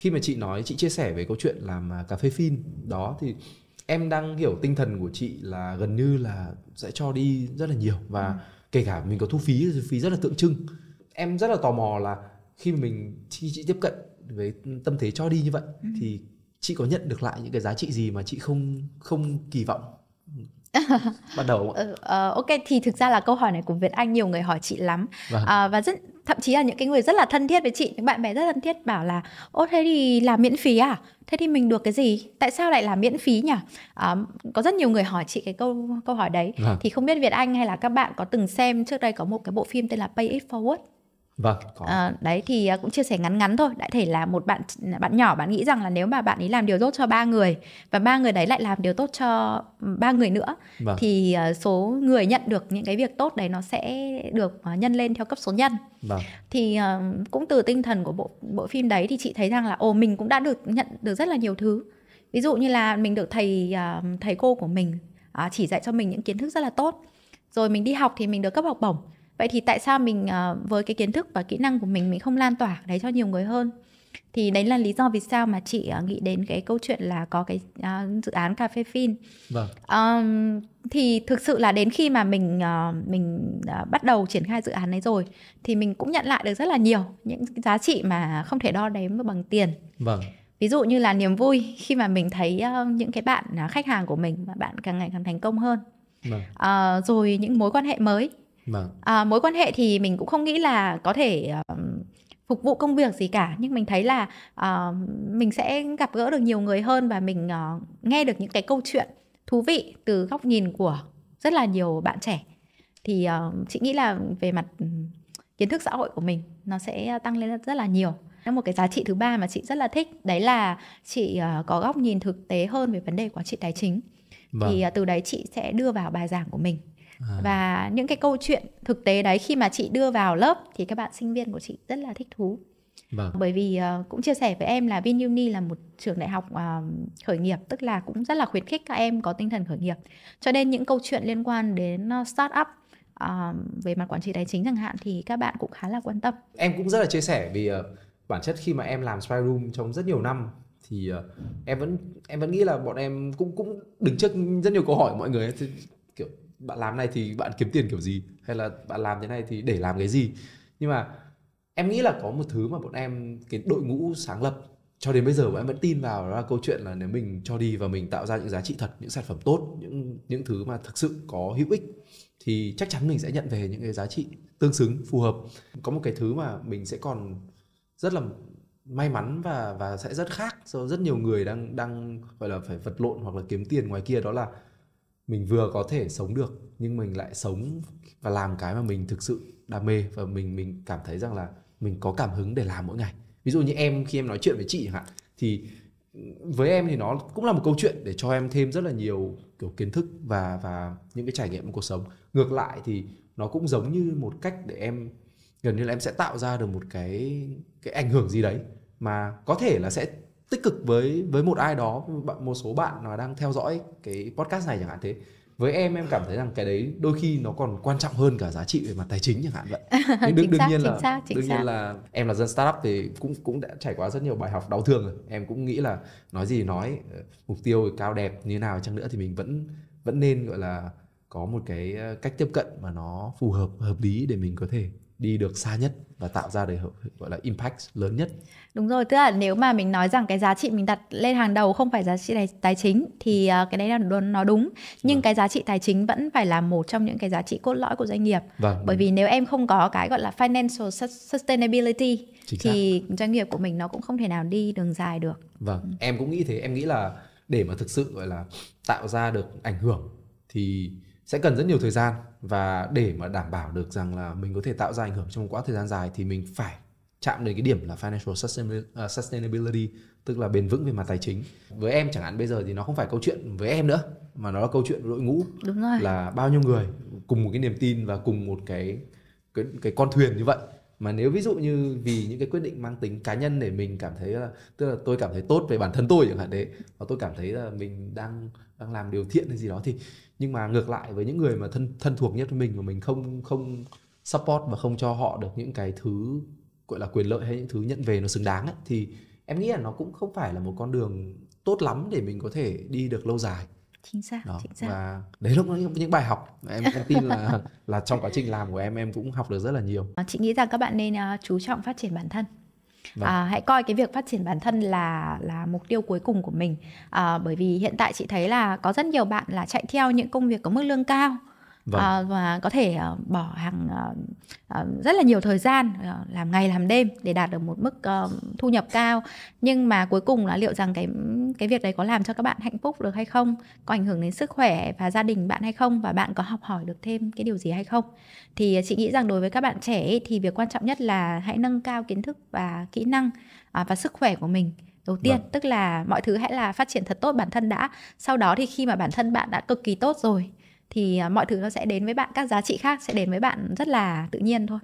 khi mà chị nói chị chia sẻ về câu chuyện làm à, cà phê phin đó thì em đang hiểu tinh thần của chị là gần như là sẽ cho đi rất là nhiều và ừ. kể cả mình có thu phí thì phí rất là tượng trưng em rất là tò mò là khi mình khi chị tiếp cận với tâm thế cho đi như vậy ừ. thì chị có nhận được lại những cái giá trị gì mà chị không không kỳ vọng bắt đầu Uh, ok thì thực ra là câu hỏi này của Việt Anh nhiều người hỏi chị lắm vâng. uh, và rất thậm chí là những cái người rất là thân thiết với chị những bạn bè rất thân thiết bảo là ô thế thì làm miễn phí à thế thì mình được cái gì tại sao lại làm miễn phí nhỉ à, có rất nhiều người hỏi chị cái câu câu hỏi đấy à. thì không biết việt anh hay là các bạn có từng xem trước đây có một cái bộ phim tên là pay it forward Vâng. Có. À, đấy thì ờ, cũng chia sẻ ngắn ngắn thôi. Đại thể là một bạn bạn nhỏ bạn nghĩ rằng là nếu mà bạn ấy làm điều tốt cho ba người và ba người đấy lại làm điều tốt cho ba người nữa vâng. thì ờ, số người nhận được những cái việc tốt đấy nó sẽ được nhân lên theo cấp số nhân. Vâng. Thì cũng từ tinh thần của bộ bộ phim đấy thì chị thấy rằng là ồ mình cũng đã được nhận được rất là nhiều thứ. Ví dụ như là mình được thầy thầy cô của mình chỉ dạy cho mình những kiến thức rất là tốt. Rồi mình đi học thì mình được cấp học bổng vậy thì tại sao mình ờ, với cái kiến thức và kỹ năng của mình mình không lan tỏa đấy cho nhiều người hơn thì đấy là lý do vì sao mà chị ờ, nghĩ đến cái câu chuyện là có cái ờ, dự án cà phê phin vâng. um, thì thực sự là đến khi mà mình mình bắt đầu triển khai dự án ấy rồi thì mình cũng nhận lại được rất là nhiều những giá trị mà không thể đo đếm được bằng tiền vâng ví dụ như là niềm vui khi mà mình thấy những cái bạn khách hàng của mình mà bạn càng ngày càng thành công hơn vâng. uh, rồi những mối quan hệ mới Vâng. À, mối quan hệ thì mình cũng không nghĩ là có thể uh, phục vụ công việc gì cả nhưng mình thấy là uh, mình sẽ gặp gỡ được nhiều người hơn và mình uh, nghe được những cái câu chuyện thú vị từ góc nhìn của rất là nhiều bạn trẻ thì uh, chị nghĩ là về mặt kiến thức xã hội của mình nó sẽ tăng lên rất là nhiều một cái giá trị thứ ba mà chị rất là thích đấy là chị uh, có góc nhìn thực tế hơn về vấn đề quản trị tài chính vâng. thì uh, từ đấy chị sẽ đưa vào bài giảng của mình À. và những cái câu chuyện thực tế đấy khi mà chị đưa vào lớp thì các bạn sinh viên của chị rất là thích thú Vâng. Bởi vì uh, cũng chia sẻ với em là VinUni là một trường đại học uh, khởi nghiệp tức là cũng rất là khuyến khích các em có tinh thần khởi nghiệp. Cho nên những câu chuyện liên quan đến uh, ờ, start uh, về mặt quản trị tài chính chẳng hạn thì các bạn cũng khá là quan tâm. Em cũng rất là chia sẻ vì uh, bản chất khi mà em làm spy room trong rất nhiều năm thì uh, em vẫn em vẫn nghĩ là bọn em cũng cũng đứng trước rất nhiều câu hỏi mọi người bạn làm này thì bạn kiếm tiền kiểu gì hay là bạn làm thế này thì để làm cái gì nhưng mà em nghĩ là có một thứ mà bọn em cái đội ngũ sáng lập cho đến bây giờ bọn em vẫn tin vào đó là câu chuyện là nếu mình cho đi và mình tạo ra những giá trị thật những sản phẩm tốt những những thứ mà thực sự có hữu ích thì chắc chắn mình sẽ nhận về những cái giá trị tương xứng phù hợp có một cái thứ mà mình sẽ còn rất là may mắn và và sẽ rất khác so với rất nhiều người đang đang gọi là phải vật lộn hoặc là kiếm tiền ngoài kia đó là mình vừa có thể sống được nhưng mình lại sống và làm cái mà mình thực sự đam mê và mình mình cảm thấy rằng là mình có cảm hứng để làm mỗi ngày ví dụ như em khi em nói chuyện với chị hả thì với em thì nó cũng là một câu chuyện để cho em thêm rất là nhiều kiểu kiến thức và và những cái trải nghiệm cuộc sống ngược lại thì nó cũng giống như một cách để em gần như là em sẽ tạo ra được một cái cái ảnh hưởng gì đấy mà có thể là sẽ tích cực với với một ai đó một số bạn nào đang theo dõi cái podcast này chẳng hạn thế với em em cảm thấy rằng cái đấy đôi khi nó còn quan trọng hơn cả giá trị về mặt tài chính chẳng hạn vậy nhưng đương, đương xác, nhiên chính là xác, chính đương xác. nhiên là em là dân startup thì cũng cũng đã trải qua rất nhiều bài học đau thương rồi em cũng nghĩ là nói gì nói ờ, mục tiêu cao đẹp như nào chăng nữa thì mình vẫn vẫn nên gọi là có một cái ờ, cách tiếp cận mà nó phù hợp hợp lý để mình có thể đi được xa nhất và tạo ra được gọi là impact lớn nhất. Đúng rồi, tức là nếu mà mình nói rằng cái giá trị mình đặt lên hàng đầu không phải giá trị tài, tài chính thì ừ. ờ, cái đấy là nó đúng, nhưng vâng. cái giá trị tài chính vẫn phải là một trong những cái giá trị cốt lõi của doanh nghiệp. Vâng. Bởi vì nếu em không có cái gọi là financial sustainability Chính thì xác. doanh nghiệp của mình nó cũng không thể nào đi đường dài được. Vâng, ừ. em cũng nghĩ thế, em nghĩ là để mà thực sự gọi là tạo ra được ảnh hưởng thì sẽ cần rất nhiều thời gian và để mà đảm bảo được rằng là mình có thể tạo ra ảnh hưởng trong một quãng thời gian dài thì mình phải chạm đến cái điểm là financial à, sustainability tức là bền vững về mặt tài chính với em chẳng hạn bây giờ thì nó không phải câu chuyện với em nữa mà nó là câu chuyện với đội ngũ Đúng rồi. là bao nhiêu người cùng một cái niềm tin và cùng một cái cái cái con thuyền như vậy mà nếu ví dụ như vì những cái quyết định mang tính cá nhân để mình cảm thấy là tức là tôi cảm thấy tốt về bản thân tôi chẳng hạn đấy và tôi cảm thấy là mình đang đang làm điều thiện hay gì đó thì nhưng mà ngược lại với những người mà thân thân thuộc nhất với mình mà mình không không support và không cho họ được những cái thứ gọi là quyền lợi hay những thứ nhận về nó xứng đáng ấy, thì em nghĩ là nó cũng không phải là một con đường tốt lắm để mình có thể đi được lâu dài chính xác, đó. chính xác. và đấy lúc đó những bài học em cũng tin là là trong quá trình làm của em em cũng học được rất là nhiều à, chị nghĩ rằng các bạn nên uh, chú trọng phát triển bản thân vâng. À, hãy coi cái việc phát triển bản thân là là mục tiêu cuối cùng của mình à, bởi vì hiện tại chị thấy là có rất nhiều bạn là chạy theo những công việc có mức lương cao vâng. Ờ, và có thể ờ, bỏ hàng ờ, rất là nhiều thời gian làm ngày làm đêm để đạt được một mức thu nhập cao nhưng mà cuối cùng là liệu rằng cái cái việc đấy có làm cho các bạn hạnh phúc được hay không có ảnh hưởng đến sức khỏe và gia đình bạn hay không và bạn có học hỏi được thêm cái điều gì hay không thì chị nghĩ rằng đối với các bạn trẻ thì việc quan trọng nhất là hãy nâng cao kiến thức và kỹ năng à, và sức khỏe của mình đầu tiên vâng. tức là mọi thứ hãy là phát triển thật tốt bản thân đã sau đó thì khi mà bản thân bạn đã cực kỳ tốt rồi thì à, mọi thứ nó sẽ đến với bạn các giá trị khác sẽ đến với bạn rất là tự nhiên thôi